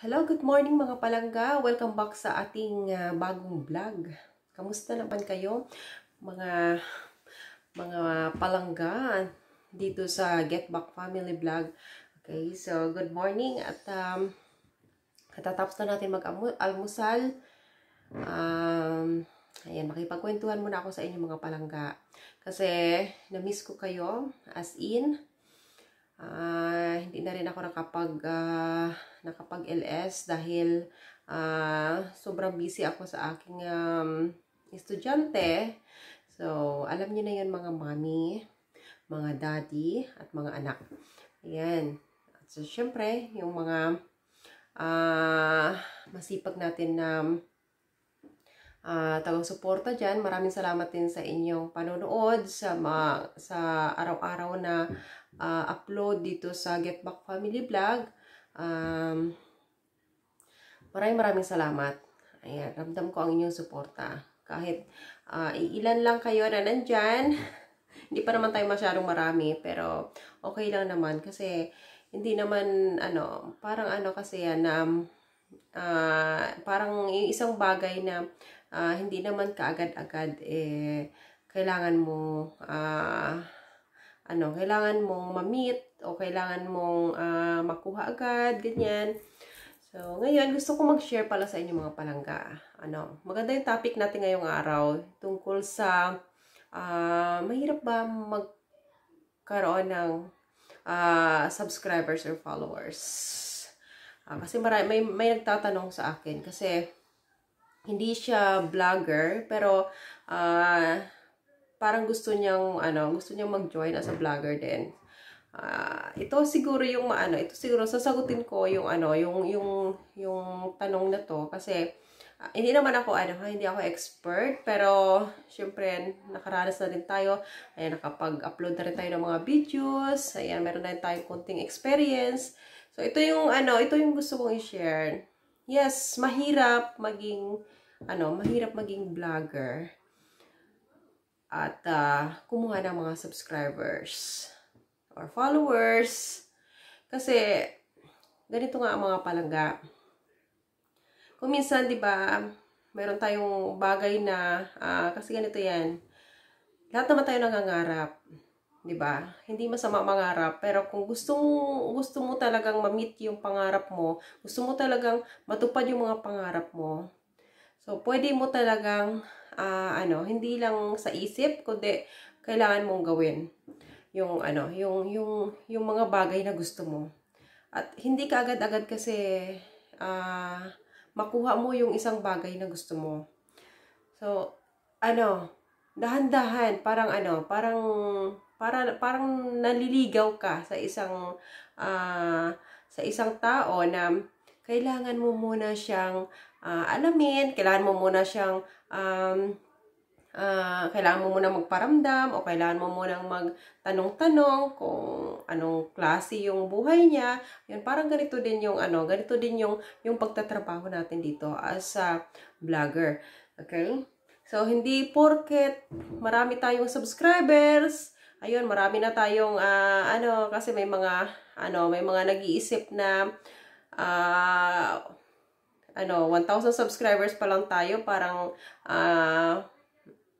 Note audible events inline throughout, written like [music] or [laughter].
Hello, good morning mga palangga. Welcome back sa ating uh, bagong vlog. Kamusta naman kayo mga mga palangga dito sa Get Back Family Vlog. Okay, so good morning at um katatapos na natin mag-almusal. Um ayan, makipagkwentuhan muna ako sa inyo mga palangga kasi na-miss ko kayo as in Uh, hindi na rin ako nakapag, uh, nakapag LS dahil uh, sobrang busy ako sa aking um, estudyante. So, alam niyo na yan mga mommy, mga daddy, at mga anak. Ayan. At so, syempre, yung mga uh, masipag natin na um, uh, tagang-suporta dyan. Maraming salamat din sa inyong panonood, sa, mga, sa araw-araw na uh, upload dito sa Get Back Family Vlog. Um, maraming maraming salamat. Ayan, ramdam ko ang inyong suporta. Kahit uh, ah, ilan lang kayo na nandyan, [laughs] hindi pa naman tayo masyadong marami, pero okay lang naman kasi hindi naman, ano, parang ano kasi yan, um, uh, parang isang bagay na uh, hindi naman kaagad-agad eh, kailangan mo uh, ano, kailangan mong ma-meet o kailangan mong uh, makuha agad, ganyan. So, ngayon, gusto ko mag-share pala sa inyo mga palangga. Ano, maganda yung topic natin ngayong araw tungkol sa uh, mahirap ba magkaroon ng uh, subscribers or followers. Uh, kasi may, may nagtatanong sa akin kasi hindi siya vlogger, pero uh, parang gusto niyang, ano, gusto niyang mag-join as a vlogger din. Uh, ito siguro yung ano, ito siguro sasagutin ko yung ano, yung yung yung tanong na to kasi uh, hindi naman ako ano, hindi ako expert pero syempre nakaranas na din tayo. Ayan nakapag-upload na rin tayo ng mga videos. Ayan meron na tayong konting experience. So ito yung ano, ito yung gusto kong i-share Yes, mahirap maging, ano, mahirap maging vlogger at uh, kumuha ng mga subscribers or followers. Kasi, ganito nga ang mga palangga. Kung minsan, di ba, meron tayong bagay na, uh, kasi ganito yan, lahat naman tayo nangangarap. 'di ba? Hindi masama mangarap, pero kung gustong gusto mo talagang ma-meet yung pangarap mo, gusto mo talagang matupad yung mga pangarap mo. So, pwede mo talagang uh, ano, hindi lang sa isip, kundi kailangan mong gawin yung ano, yung yung yung mga bagay na gusto mo. At hindi ka agad-agad kasi uh, makuha mo yung isang bagay na gusto mo. So, ano, dahan-dahan, parang ano, parang para, parang naliligaw ka sa isang, uh, sa isang tao na kailangan mo muna siyang uh, alamin, kailangan mo muna siyang um, uh, kailangan mo muna magparamdam o kailangan mo muna magtanong-tanong kung anong klase yung buhay niya. Yun, parang ganito din yung ano, ganito din yung yung pagtatrabaho natin dito as a vlogger. Okay? So hindi porket marami tayong subscribers, ayun, marami na tayong, uh, ano, kasi may mga, ano, may mga nag-iisip na, uh, ano, 1,000 subscribers pa lang tayo, parang, uh,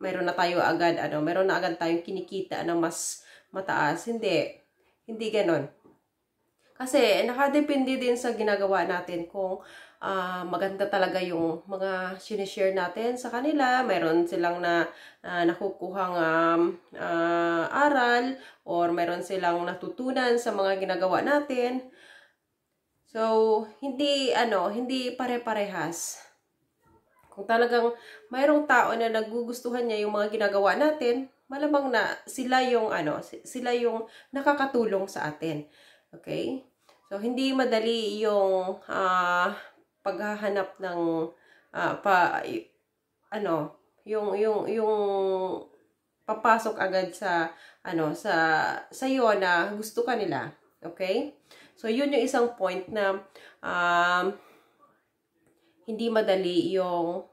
meron na tayo agad, ano, mayroon na agad tayong kinikita na mas mataas. Hindi, hindi ganon. Kasi, nakadepende din sa ginagawa natin kung, uh, maganda talaga yung mga sinishare natin sa kanila. Meron silang na uh, nakukuhang um, uh, nag or meron silang natutunan sa mga ginagawa natin. So, hindi, ano, hindi pare-parehas. Kung talagang mayroong tao na nagugustuhan niya yung mga ginagawa natin, malamang na sila yung, ano, sila yung nakakatulong sa atin. Okay? So, hindi madali yung uh, paghahanap ng uh, pa, ano, yung, yung, yung papasok agad sa ano sa sa na gusto ka nila. Okay? So yun yung isang point na um, hindi madali yung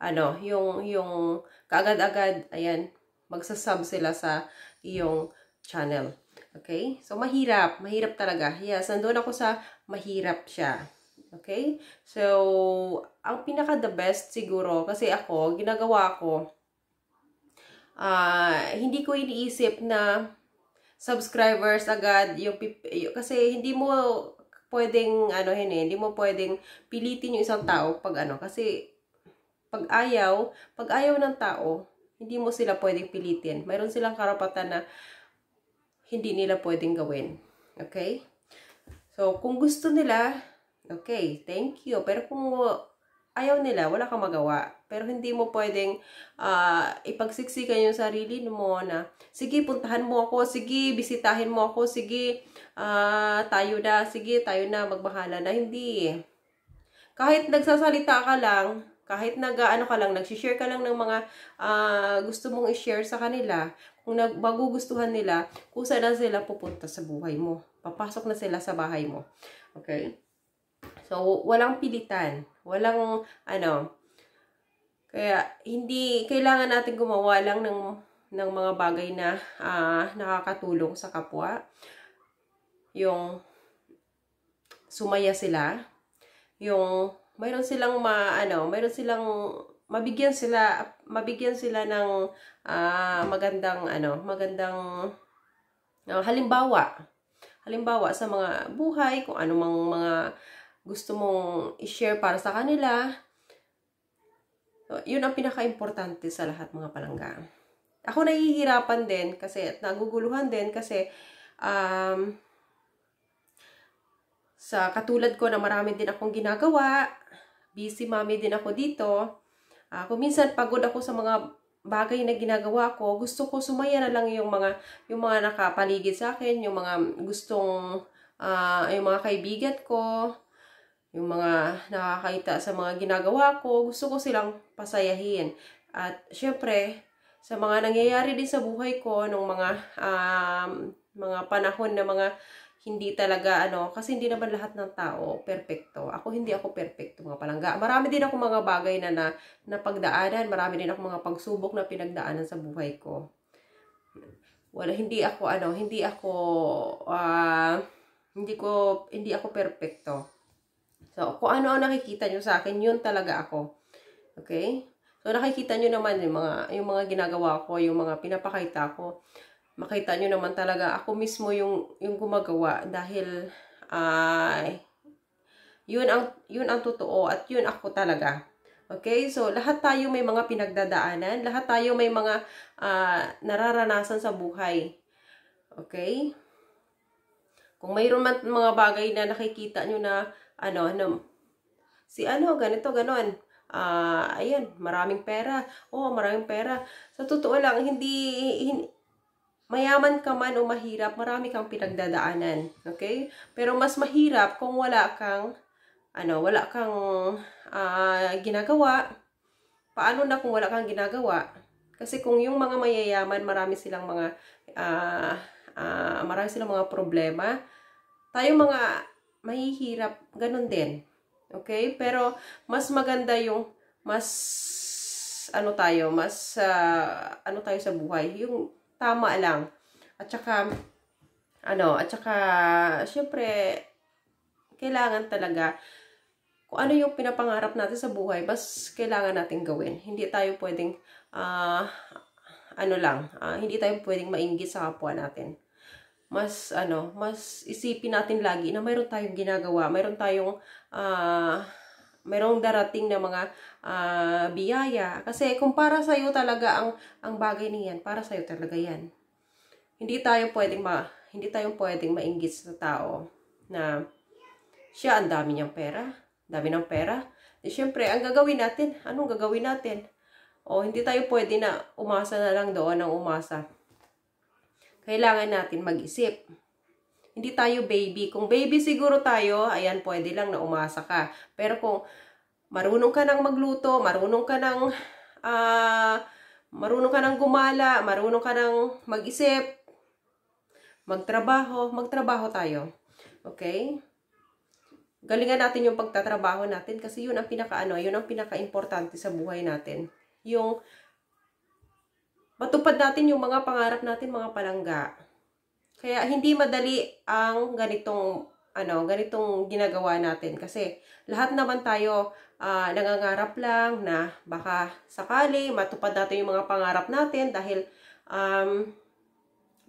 ano, yung yung kaagad-agad ayan, magsasub sila sa yung channel. Okay? So mahirap, mahirap talaga. Yes, nandoon ako sa mahirap siya. Okay? So ang pinaka the best siguro kasi ako ginagawa ko uh, hindi ko iniisip na subscribers agad yung, yung kasi hindi mo pwedeng ano yun eh, hindi mo pwedeng pilitin yung isang tao pag ano kasi pag ayaw, pag ayaw ng tao, hindi mo sila pwedeng pilitin. Mayroon silang karapatan na hindi nila pwedeng gawin. Okay? So, kung gusto nila, okay, thank you. Pero kung ayaw nila, wala kang magawa. Pero hindi mo pwedeng uh, ipagsiksikan yung sarili mo na, sige, puntahan mo ako, sige, bisitahin mo ako, sige, uh, tayo na, sige, tayo na, magbahala na. Hindi. Kahit nagsasalita ka lang, kahit nag ano ka lang, nagsishare ka lang ng mga uh, gusto mong i-share sa kanila, kung magugustuhan nila, kung saan na sila pupunta sa buhay mo. Papasok na sila sa bahay mo. Okay? So, walang pilitan. Walang, ano, kaya hindi, kailangan natin gumawa lang ng, ng mga bagay na uh, nakakatulong sa kapwa. Yung sumaya sila. Yung mayroon silang ma, ano, mayroon silang mabigyan sila mabigyan sila ng uh, magandang ano, magandang uh, halimbawa. Halimbawa sa mga buhay kung anong mga gusto mong i-share para sa kanila. So, yun ang pinaka-importante sa lahat mga palangga. Ako nahihirapan din kasi at naguguluhan din kasi um, sa katulad ko na marami din akong ginagawa, busy mommy din ako dito. Uh, kung minsan pagod ako sa mga bagay na ginagawa ko, gusto ko sumaya na lang yung mga yung mga nakapaligid sa akin, yung mga gustong uh, yung mga kaibigan ko, yung mga nakakaita sa mga ginagawa ko, gusto ko silang pasayahin. At syempre, sa mga nangyayari din sa buhay ko nung mga um, mga panahon na mga hindi talaga ano, kasi hindi naman lahat ng tao perfecto. Ako hindi ako perfecto mga palangga. Marami din ako mga bagay na, na napagdaanan, marami din ako mga pagsubok na pinagdaanan sa buhay ko. Wala hindi ako ano, hindi ako uh, hindi ko hindi ako perfecto. So, kung ano ang nakikita nyo sa akin, yun talaga ako. Okay? So, nakikita nyo naman yung mga, yung mga ginagawa ko, yung mga pinapakita ko. Makita nyo naman talaga ako mismo yung, yung gumagawa dahil ay, uh, yun ang, yun ang totoo at yun ako talaga. Okay? So, lahat tayo may mga pinagdadaanan. Lahat tayo may mga uh, nararanasan sa buhay. Okay? Kung mayroon man mga bagay na nakikita nyo na ano, ano, si ano, ganito, ganon. Ah, uh, ayan, maraming pera. Oh, maraming pera. Sa totoo lang, hindi, hindi mayaman ka man o mahirap, marami kang pinagdadaanan. Okay? Pero mas mahirap kung wala kang, ano, wala kang uh, ginagawa. Paano na kung wala kang ginagawa? Kasi kung yung mga mayayaman, marami silang mga, uh, uh, marami silang mga problema. Tayo mga mahihirap, ganun din. Okay? Pero, mas maganda yung, mas, ano tayo, mas, uh, ano tayo sa buhay, yung tama lang. At saka, ano, at saka, syempre, kailangan talaga, kung ano yung pinapangarap natin sa buhay, mas kailangan natin gawin. Hindi tayo pwedeng, ah, uh, ano lang, uh, hindi tayo pwedeng mainggit sa kapwa natin mas ano, mas isipin natin lagi na mayroon tayong ginagawa, mayroon tayong uh, mayroong darating na mga uh, biyaya kasi kung para sa iyo talaga ang ang bagay niyan, para sa iyo talaga 'yan. Hindi tayo pwedeng ma hindi tayo pwedeng mainggit sa tao na siya ang dami niyang pera, dami ng pera. E, eh, Siyempre, ang gagawin natin, anong gagawin natin? O hindi tayo pwede na umasa na lang doon ng umasa kailangan natin mag-isip. Hindi tayo baby. Kung baby siguro tayo, ayan, pwede lang na umasa ka. Pero kung marunong ka ng magluto, marunong ka ng, uh, ah, marunong ka ng gumala, marunong ka ng mag-isip, magtrabaho, magtrabaho tayo. Okay? Galingan natin yung pagtatrabaho natin kasi yun ang pinaka-ano, yun ang pinaka-importante sa buhay natin. Yung matupad natin yung mga pangarap natin mga palangga. Kaya hindi madali ang ganitong ano, ganitong ginagawa natin kasi lahat naman tayo uh, nangangarap lang na baka sakali matupad natin yung mga pangarap natin dahil um,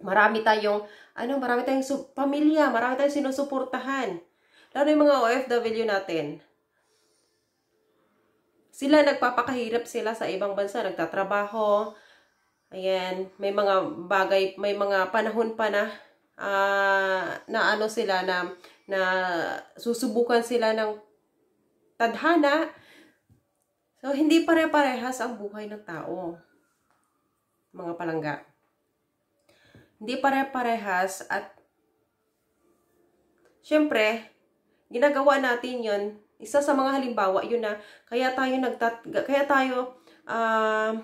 marami tayong ano, marami tayong pamilya, marami tayong sinusuportahan. Lalo yung mga OFW natin. Sila nagpapakahirap sila sa ibang bansa, nagtatrabaho, Ayan, may mga bagay, may mga panahon pa na uh, na ano sila na na susubukan sila ng tadhana. So, hindi pare-parehas ang buhay ng tao, mga palangga. Hindi pare-parehas at syempre, ginagawa natin yon isa sa mga halimbawa yun na kaya tayo nagtat kaya tayo uh,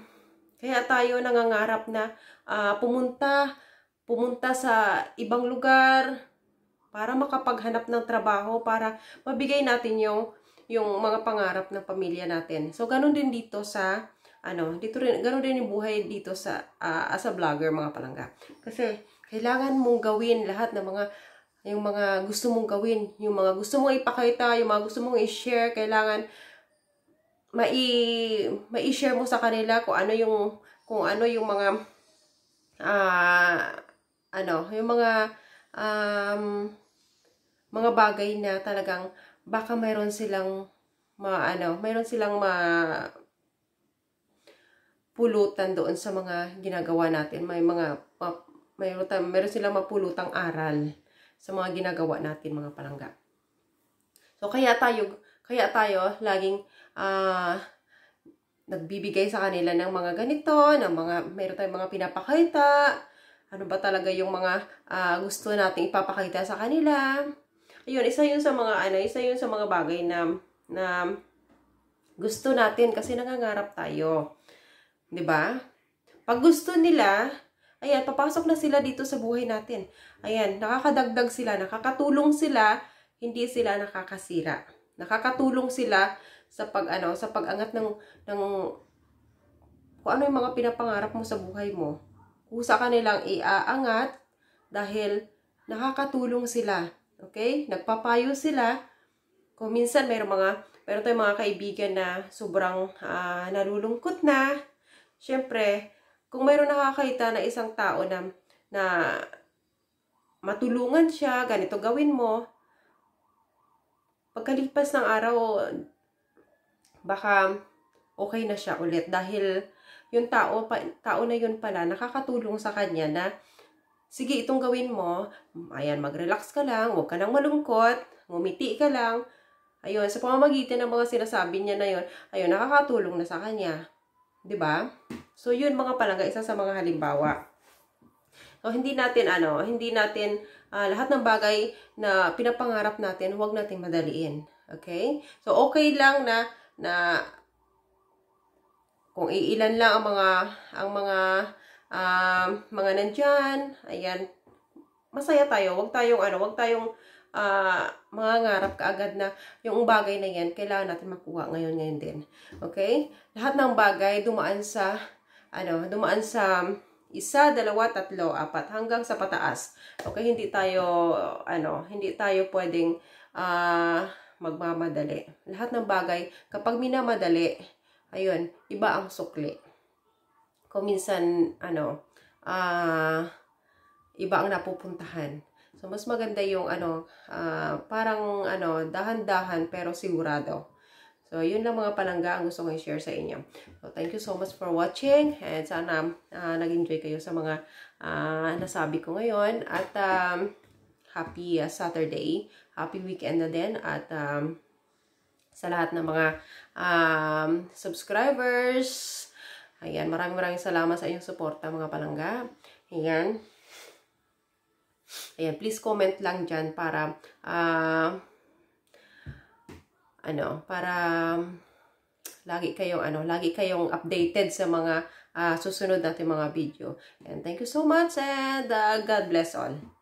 kaya tayo nangangarap na uh, pumunta, pumunta sa ibang lugar para makapaghanap ng trabaho, para mabigay natin yung, yung mga pangarap ng pamilya natin. So, ganun din dito sa, ano, dito rin, ganun din yung buhay dito sa, uh, as a vlogger, mga palangga. Kasi, kailangan mong gawin lahat ng mga yung mga gusto mong gawin, yung mga gusto mong ipakita, yung mga gusto mong i-share, kailangan mai mai-share mo sa kanila kung ano yung kung ano yung mga uh, ano, yung mga um, mga bagay na talagang baka mayroon silang maano, mayroon silang ma pulutan doon sa mga ginagawa natin. May mga mayroon, mayroon silang mapulutang aral sa mga ginagawa natin mga palangga. So kaya tayo kaya tayo laging uh, nagbibigay sa kanila ng mga ganito, ng mga, meron tayong mga pinapakita, ano ba talaga yung mga uh, gusto nating ipapakita sa kanila. Ayun, isa yun sa mga, ano, isa yun sa mga bagay na, na gusto natin kasi nangangarap tayo. ba? Diba? Pag gusto nila, ayan, papasok na sila dito sa buhay natin. Ayan, nakakadagdag sila, nakakatulong sila, hindi sila nakakasira. Nakakatulong sila sa pag ano, sa pagangat ng ng kung ano yung mga pinapangarap mo sa buhay mo. Kusa ka nilang iaangat dahil nakakatulong sila. Okay? Nagpapayo sila. Kung minsan may mga meron tayong mga kaibigan na sobrang uh, nalulungkot na. Siyempre, kung mayroon nakakita na isang tao na na matulungan siya, ganito gawin mo. Pagkalipas ng araw, baka okay na siya ulit dahil yung tao, pa, tao na yun pala nakakatulong sa kanya na sige itong gawin mo, ayan mag-relax ka lang, huwag ka nang malungkot, ngumiti ka lang. Ayun, sa pamamagitan ng mga sinasabi niya na yun, ayun, nakakatulong na sa kanya. ba? Diba? So, yun mga palangga, isa sa mga halimbawa. So, hindi natin, ano, hindi natin, uh, lahat ng bagay na pinapangarap natin, huwag natin madaliin. Okay? So, okay lang na na kung iilan lang ang mga ang mga um, mga nandiyan, ayan. Masaya tayo. Huwag tayong ano, huwag tayong uh, mangangarap kaagad na yung bagay na yan kailangan natin makuha ngayon ngayon din. Okay? Lahat ng bagay dumaan sa ano, dumaan sa isa, dalawa, tatlo, apat hanggang sa pataas. Okay, hindi tayo ano, hindi tayo pwedeng ah uh, magmamadali. Lahat ng bagay, kapag minamadali, ayun, iba ang sukli. Kung minsan, ano, ah, uh, iba ang napupuntahan. So, mas maganda yung, ano, uh, parang, ano, dahan-dahan pero sigurado. So, yun lang mga palangga ang gusto kong share sa inyo. So, thank you so much for watching and sana uh, nag-enjoy kayo sa mga uh, nasabi ko ngayon at um, happy uh, Saturday happy weekend na din at um, sa lahat ng mga um, subscribers. Ayan, maraming maraming salamat sa inyong suporta mga palangga. Ayan. Ayan, please comment lang dyan para uh, ano, para um, lagi kayong ano, lagi kayong updated sa mga uh, susunod natin mga video. And thank you so much and uh, God bless all.